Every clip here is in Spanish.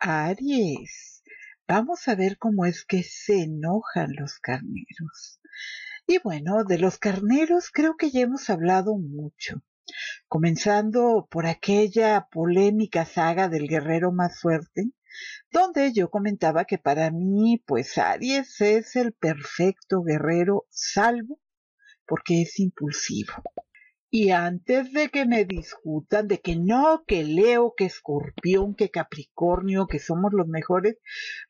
Aries. Vamos a ver cómo es que se enojan los carneros. Y bueno, de los carneros creo que ya hemos hablado mucho, comenzando por aquella polémica saga del guerrero más fuerte, donde yo comentaba que para mí, pues Aries es el perfecto guerrero, salvo porque es impulsivo. Y antes de que me discutan de que no, que Leo, que Escorpión, que Capricornio, que somos los mejores,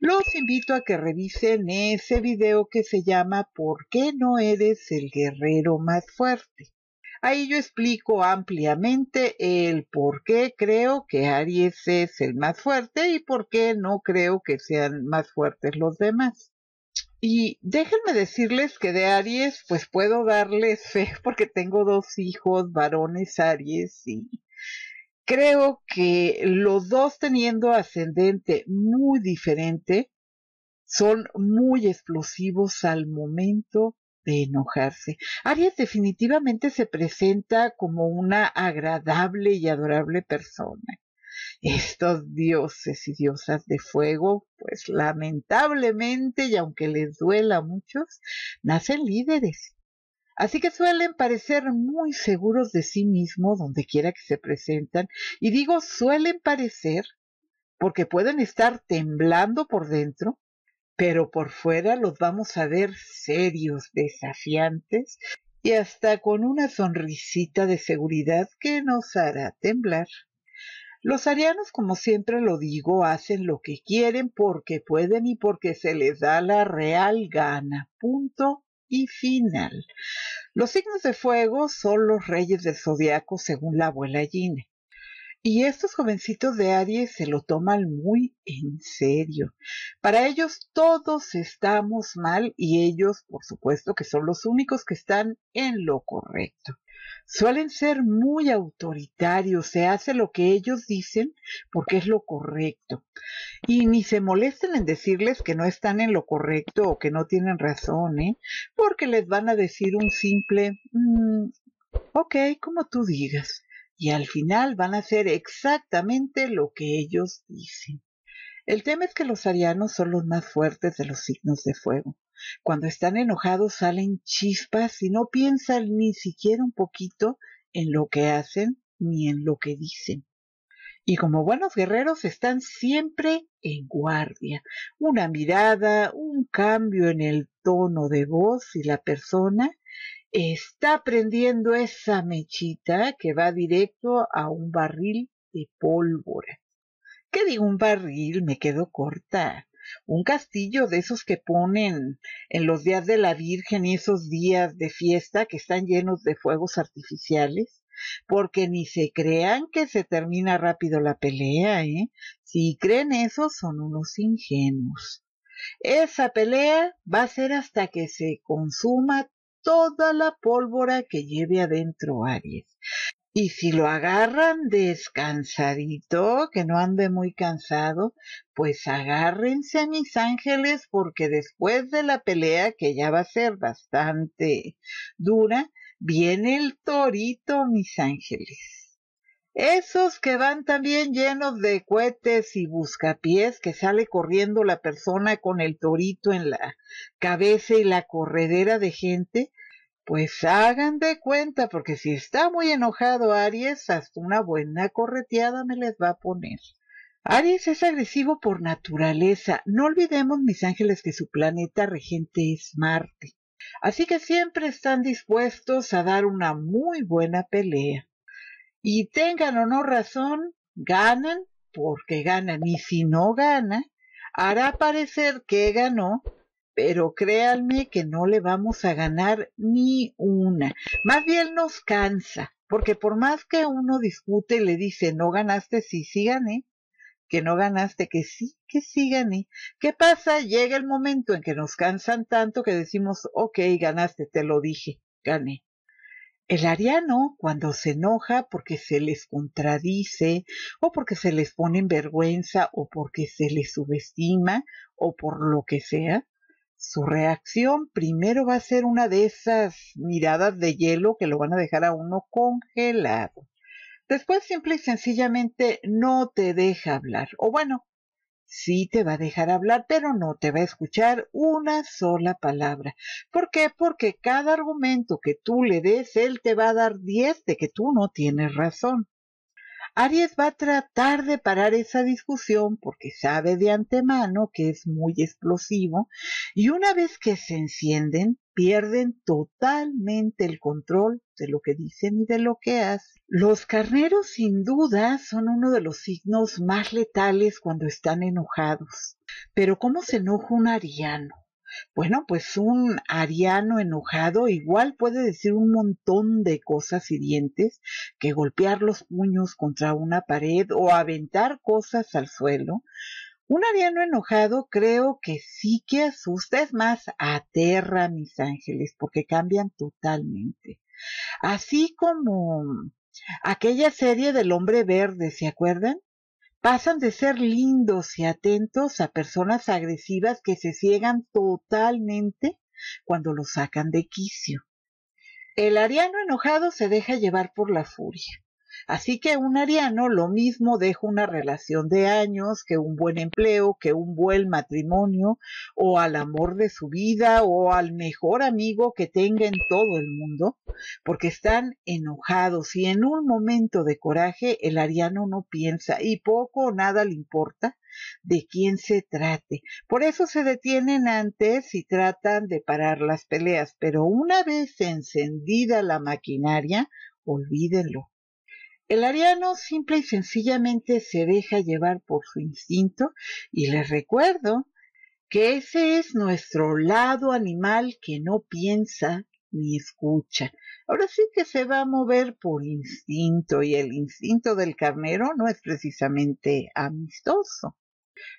los invito a que revisen ese video que se llama ¿Por qué no eres el guerrero más fuerte? Ahí yo explico ampliamente el por qué creo que Aries es el más fuerte y por qué no creo que sean más fuertes los demás. Y déjenme decirles que de Aries, pues puedo darles fe porque tengo dos hijos varones Aries y creo que los dos teniendo ascendente muy diferente son muy explosivos al momento de enojarse. Aries definitivamente se presenta como una agradable y adorable persona estos dioses y diosas de fuego, pues lamentablemente, y aunque les duela a muchos, nacen líderes. Así que suelen parecer muy seguros de sí mismos donde quiera que se presentan. Y digo suelen parecer porque pueden estar temblando por dentro, pero por fuera los vamos a ver serios, desafiantes y hasta con una sonrisita de seguridad que nos hará temblar. Los arianos, como siempre lo digo, hacen lo que quieren porque pueden y porque se les da la real gana. Punto y final. Los signos de fuego son los reyes del zodiaco según la abuela Gine. Y estos jovencitos de Aries se lo toman muy en serio. Para ellos todos estamos mal y ellos, por supuesto, que son los únicos que están en lo correcto. Suelen ser muy autoritarios, se hace lo que ellos dicen porque es lo correcto. Y ni se molestan en decirles que no están en lo correcto o que no tienen razón, ¿eh? porque les van a decir un simple, mm, ok, como tú digas. Y al final van a hacer exactamente lo que ellos dicen. El tema es que los arianos son los más fuertes de los signos de fuego. Cuando están enojados salen chispas y no piensan ni siquiera un poquito en lo que hacen ni en lo que dicen. Y como buenos guerreros están siempre en guardia. Una mirada, un cambio en el tono de voz y la persona está prendiendo esa mechita que va directo a un barril de pólvora. ¿Qué digo un barril? Me quedo corta un castillo de esos que ponen en los días de la Virgen y esos días de fiesta que están llenos de fuegos artificiales, porque ni se crean que se termina rápido la pelea, ¿eh? Si creen eso, son unos ingenuos. Esa pelea va a ser hasta que se consuma toda la pólvora que lleve adentro Aries. Y si lo agarran descansadito, que no ande muy cansado, pues agárrense mis ángeles porque después de la pelea, que ya va a ser bastante dura, viene el torito, mis ángeles. Esos que van también llenos de cohetes y buscapiés, que sale corriendo la persona con el torito en la cabeza y la corredera de gente, pues hagan de cuenta, porque si está muy enojado Aries, hasta una buena correteada me les va a poner. Aries es agresivo por naturaleza. No olvidemos, mis ángeles, que su planeta regente es Marte. Así que siempre están dispuestos a dar una muy buena pelea. Y tengan o no razón, ganan porque ganan. Y si no gana, hará parecer que ganó pero créanme que no le vamos a ganar ni una. Más bien nos cansa, porque por más que uno discute y le dice, no ganaste, sí, sí gané, que no ganaste, que sí, que sí gané. ¿Qué pasa? Llega el momento en que nos cansan tanto que decimos, ok, ganaste, te lo dije, gané. El ariano, cuando se enoja porque se les contradice, o porque se les pone en vergüenza, o porque se les subestima, o por lo que sea, su reacción primero va a ser una de esas miradas de hielo que lo van a dejar a uno congelado. Después simple y sencillamente no te deja hablar. O bueno, sí te va a dejar hablar, pero no te va a escuchar una sola palabra. ¿Por qué? Porque cada argumento que tú le des, él te va a dar diez de que tú no tienes razón. Aries va a tratar de parar esa discusión porque sabe de antemano que es muy explosivo y una vez que se encienden pierden totalmente el control de lo que dicen y de lo que hacen. Los carneros sin duda son uno de los signos más letales cuando están enojados. Pero ¿cómo se enoja un ariano? Bueno, pues un ariano enojado igual puede decir un montón de cosas y dientes que golpear los puños contra una pared o aventar cosas al suelo. Un ariano enojado creo que sí que asusta, es más, aterra mis ángeles porque cambian totalmente. Así como aquella serie del hombre verde, ¿se acuerdan? pasan de ser lindos y atentos a personas agresivas que se ciegan totalmente cuando lo sacan de quicio. El ariano enojado se deja llevar por la furia. Así que un ariano lo mismo deja una relación de años que un buen empleo, que un buen matrimonio, o al amor de su vida, o al mejor amigo que tenga en todo el mundo, porque están enojados y en un momento de coraje el ariano no piensa y poco o nada le importa de quién se trate. Por eso se detienen antes y tratan de parar las peleas, pero una vez encendida la maquinaria, olvídenlo. El ariano simple y sencillamente se deja llevar por su instinto y les recuerdo que ese es nuestro lado animal que no piensa ni escucha. Ahora sí que se va a mover por instinto y el instinto del carnero no es precisamente amistoso.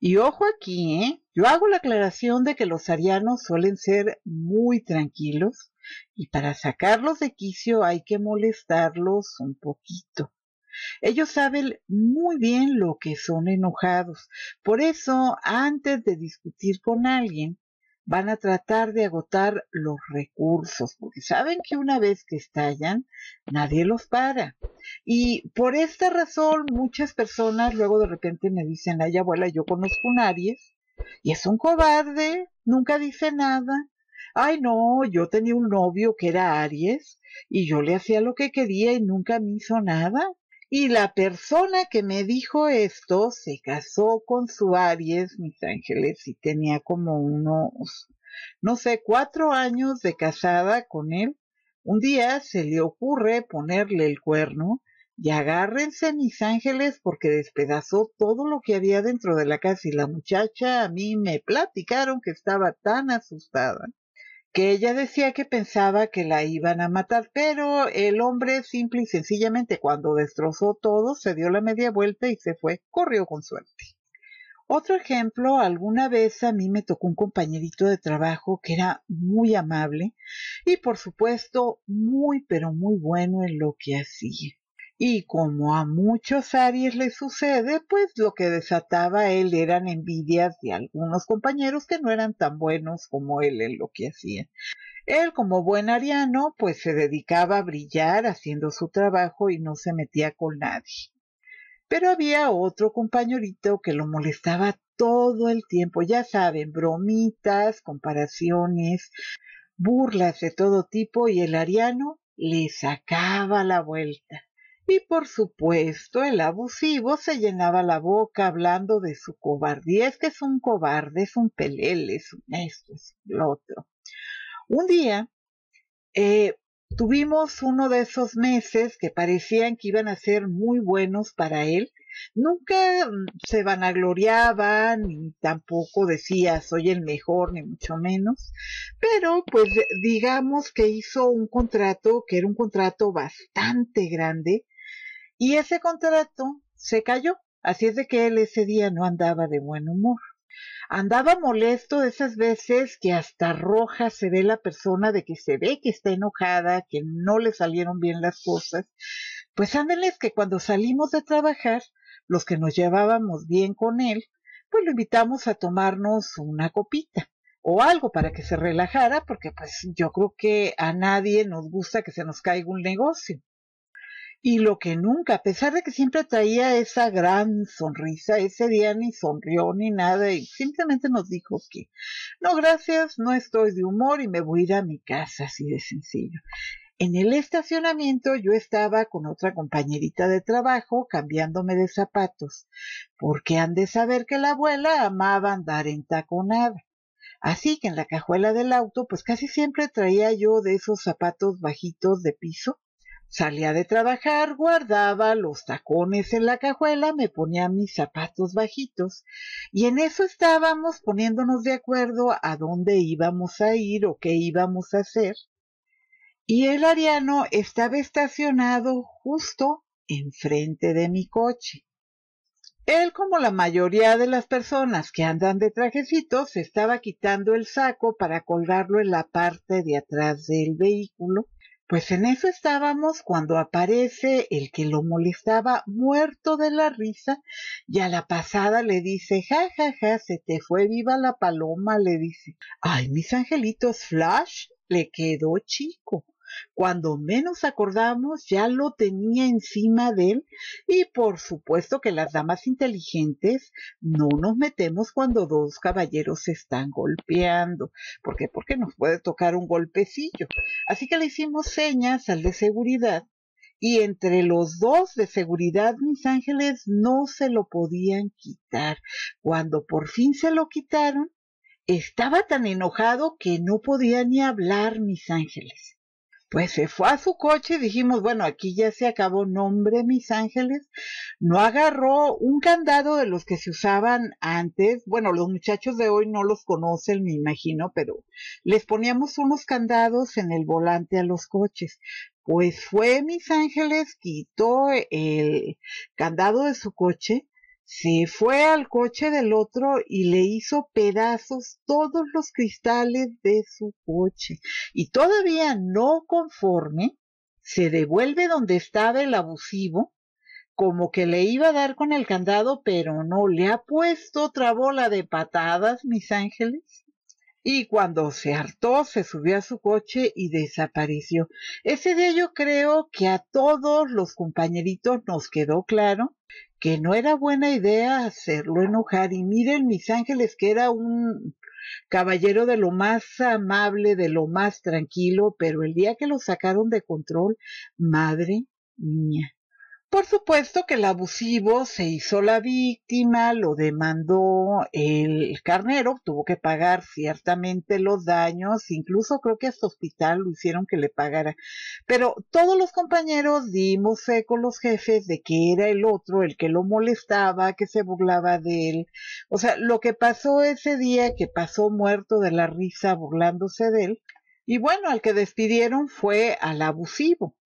Y ojo aquí, ¿eh? yo hago la aclaración de que los arianos suelen ser muy tranquilos y para sacarlos de quicio hay que molestarlos un poquito. Ellos saben muy bien lo que son enojados. Por eso, antes de discutir con alguien, van a tratar de agotar los recursos, porque saben que una vez que estallan, nadie los para. Y por esta razón, muchas personas luego de repente me dicen, ay abuela, yo conozco un Aries, y es un cobarde, nunca dice nada. Ay no, yo tenía un novio que era Aries, y yo le hacía lo que quería y nunca me hizo nada. Y la persona que me dijo esto se casó con su Aries, mis ángeles, y tenía como unos, no sé, cuatro años de casada con él. Un día se le ocurre ponerle el cuerno y agárrense, mis ángeles, porque despedazó todo lo que había dentro de la casa y la muchacha a mí me platicaron que estaba tan asustada que ella decía que pensaba que la iban a matar, pero el hombre simple y sencillamente cuando destrozó todo se dio la media vuelta y se fue, corrió con suerte. Otro ejemplo, alguna vez a mí me tocó un compañerito de trabajo que era muy amable y por supuesto muy pero muy bueno en lo que hacía. Y como a muchos Aries les sucede, pues lo que desataba él eran envidias de algunos compañeros que no eran tan buenos como él en lo que hacían. Él, como buen ariano, pues se dedicaba a brillar haciendo su trabajo y no se metía con nadie. Pero había otro compañerito que lo molestaba todo el tiempo, ya saben, bromitas, comparaciones, burlas de todo tipo y el ariano le sacaba la vuelta. Y por supuesto el abusivo se llenaba la boca hablando de su cobardía. Es que es un cobarde, es un pelele, es un esto, es lo otro. Un día eh, tuvimos uno de esos meses que parecían que iban a ser muy buenos para él. Nunca mm, se vanagloriaba ni tampoco decía soy el mejor, ni mucho menos. Pero pues digamos que hizo un contrato que era un contrato bastante grande y ese contrato se cayó. Así es de que él ese día no andaba de buen humor. Andaba molesto esas veces que hasta roja se ve la persona de que se ve que está enojada, que no le salieron bien las cosas. Pues ándenles que cuando salimos de trabajar, los que nos llevábamos bien con él, pues lo invitamos a tomarnos una copita o algo para que se relajara, porque pues yo creo que a nadie nos gusta que se nos caiga un negocio. Y lo que nunca, a pesar de que siempre traía esa gran sonrisa, ese día ni sonrió ni nada y simplemente nos dijo que no, gracias, no estoy de humor y me voy a ir a mi casa, así de sencillo. En el estacionamiento yo estaba con otra compañerita de trabajo cambiándome de zapatos, porque han de saber que la abuela amaba andar en taconada. Así que en la cajuela del auto, pues casi siempre traía yo de esos zapatos bajitos de piso, Salía de trabajar, guardaba los tacones en la cajuela, me ponía mis zapatos bajitos y en eso estábamos poniéndonos de acuerdo a dónde íbamos a ir o qué íbamos a hacer. Y el ariano estaba estacionado justo enfrente de mi coche. Él, como la mayoría de las personas que andan de trajecitos, estaba quitando el saco para colgarlo en la parte de atrás del vehículo pues en eso estábamos cuando aparece el que lo molestaba muerto de la risa y a la pasada le dice, ja, ja, ja, se te fue viva la paloma, le dice, ay, mis angelitos, Flash le quedó chico. Cuando menos acordamos, ya lo tenía encima de él y por supuesto que las damas inteligentes no nos metemos cuando dos caballeros se están golpeando. ¿Por qué? Porque nos puede tocar un golpecillo. Así que le hicimos señas al de seguridad y entre los dos de seguridad, mis ángeles, no se lo podían quitar. Cuando por fin se lo quitaron, estaba tan enojado que no podía ni hablar, mis ángeles. Pues se fue a su coche y dijimos, bueno, aquí ya se acabó, nombre mis ángeles. No agarró un candado de los que se usaban antes. Bueno, los muchachos de hoy no los conocen, me imagino, pero les poníamos unos candados en el volante a los coches. Pues fue mis ángeles, quitó el candado de su coche se fue al coche del otro y le hizo pedazos todos los cristales de su coche. Y todavía no conforme, se devuelve donde estaba el abusivo, como que le iba a dar con el candado, pero no, le ha puesto otra bola de patadas, mis ángeles. Y cuando se hartó, se subió a su coche y desapareció. Ese día yo creo que a todos los compañeritos nos quedó claro que no era buena idea hacerlo enojar. Y miren, mis ángeles, que era un caballero de lo más amable, de lo más tranquilo, pero el día que lo sacaron de control, madre mía, por supuesto que el abusivo se hizo la víctima, lo demandó el carnero, tuvo que pagar ciertamente los daños, incluso creo que hasta hospital lo hicieron que le pagara. Pero todos los compañeros dimos fe con los jefes de que era el otro el que lo molestaba, que se burlaba de él. O sea, lo que pasó ese día, que pasó muerto de la risa burlándose de él, y bueno, al que despidieron fue al abusivo.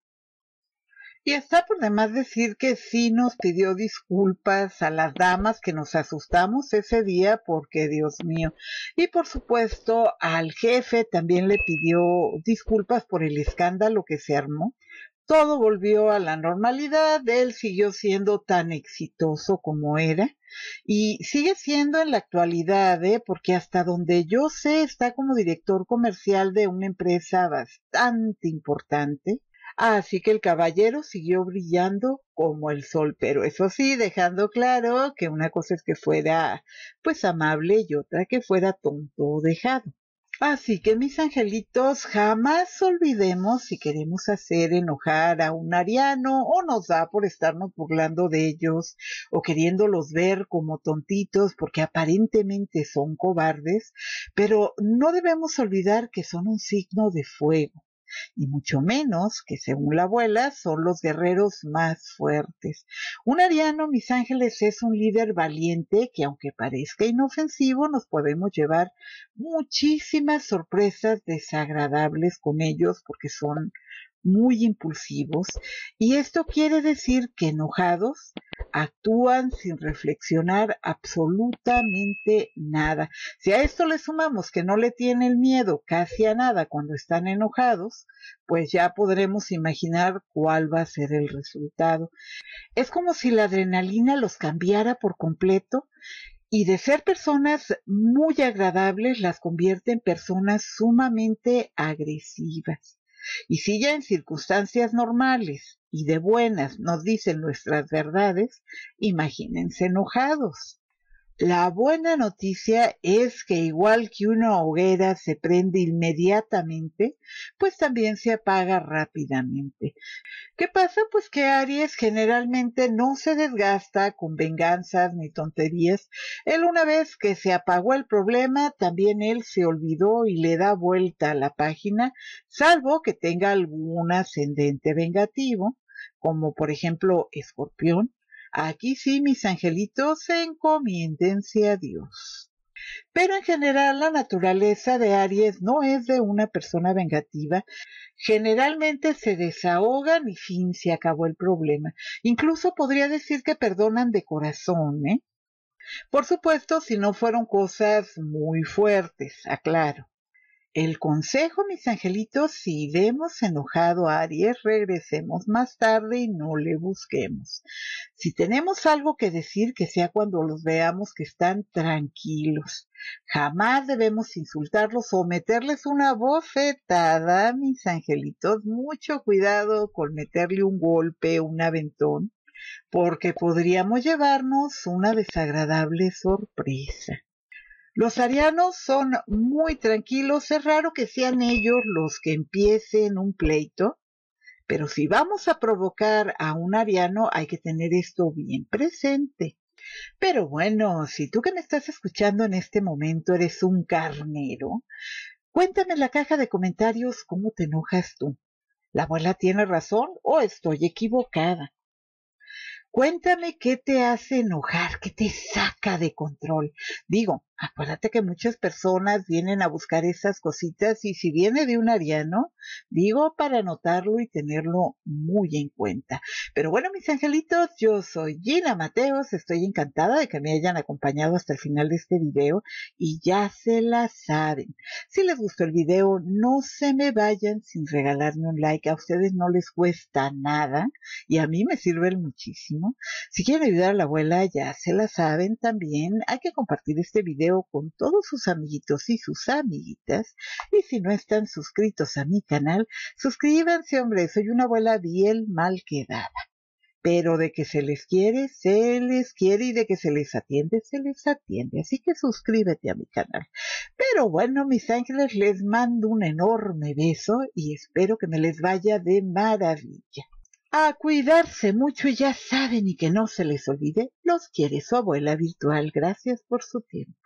Y está por demás decir que sí nos pidió disculpas a las damas que nos asustamos ese día porque, Dios mío, y por supuesto al jefe también le pidió disculpas por el escándalo que se armó. Todo volvió a la normalidad, él siguió siendo tan exitoso como era y sigue siendo en la actualidad, ¿eh? porque hasta donde yo sé está como director comercial de una empresa bastante importante Así que el caballero siguió brillando como el sol, pero eso sí, dejando claro que una cosa es que fuera pues amable y otra que fuera tonto o dejado. Así que mis angelitos, jamás olvidemos si queremos hacer enojar a un ariano o nos da por estarnos burlando de ellos o queriéndolos ver como tontitos porque aparentemente son cobardes, pero no debemos olvidar que son un signo de fuego y mucho menos que, según la abuela, son los guerreros más fuertes. Un ariano, mis ángeles, es un líder valiente que, aunque parezca inofensivo, nos podemos llevar muchísimas sorpresas desagradables con ellos porque son muy impulsivos y esto quiere decir que enojados actúan sin reflexionar absolutamente nada. Si a esto le sumamos que no le tiene miedo casi a nada cuando están enojados, pues ya podremos imaginar cuál va a ser el resultado. Es como si la adrenalina los cambiara por completo y de ser personas muy agradables las convierte en personas sumamente agresivas. Y si ya en circunstancias normales y de buenas nos dicen nuestras verdades, imagínense enojados. La buena noticia es que igual que una hoguera se prende inmediatamente, pues también se apaga rápidamente. ¿Qué pasa? Pues que Aries generalmente no se desgasta con venganzas ni tonterías. Él una vez que se apagó el problema, también él se olvidó y le da vuelta a la página, salvo que tenga algún ascendente vengativo como por ejemplo escorpión, Aquí sí mis angelitos se encomiéndense a Dios. Pero en general la naturaleza de Aries no es de una persona vengativa. Generalmente se desahogan y fin se acabó el problema. Incluso podría decir que perdonan de corazón, ¿eh? Por supuesto, si no fueron cosas muy fuertes, aclaro. El consejo, mis angelitos, si vemos enojado a Aries, regresemos más tarde y no le busquemos. Si tenemos algo que decir, que sea cuando los veamos que están tranquilos. Jamás debemos insultarlos o meterles una bofetada, mis angelitos. Mucho cuidado con meterle un golpe, un aventón, porque podríamos llevarnos una desagradable sorpresa. Los arianos son muy tranquilos, es raro que sean ellos los que empiecen un pleito, pero si vamos a provocar a un ariano hay que tener esto bien presente. Pero bueno, si tú que me estás escuchando en este momento eres un carnero, cuéntame en la caja de comentarios cómo te enojas tú. ¿La abuela tiene razón o estoy equivocada? Cuéntame qué te hace enojar, qué te saca de control. Digo, acuérdate que muchas personas vienen a buscar esas cositas y si viene de un ariano, digo para anotarlo y tenerlo muy en cuenta. Pero bueno, mis angelitos, yo soy Gina Mateos, estoy encantada de que me hayan acompañado hasta el final de este video y ya se la saben. Si les gustó el video, no se me vayan sin regalarme un like, a ustedes no les cuesta nada y a mí me sirven muchísimo. Si quieren ayudar a la abuela, ya se la saben también, hay que compartir este video con todos sus amiguitos y sus amiguitas. Y si no están suscritos a mi canal, suscríbanse, hombre, soy una abuela bien mal quedada. Pero de que se les quiere, se les quiere y de que se les atiende, se les atiende. Así que suscríbete a mi canal. Pero bueno, mis ángeles, les mando un enorme beso y espero que me les vaya de maravilla a cuidarse mucho y ya saben y que no se les olvide, los quiere su abuela virtual. Gracias por su tiempo.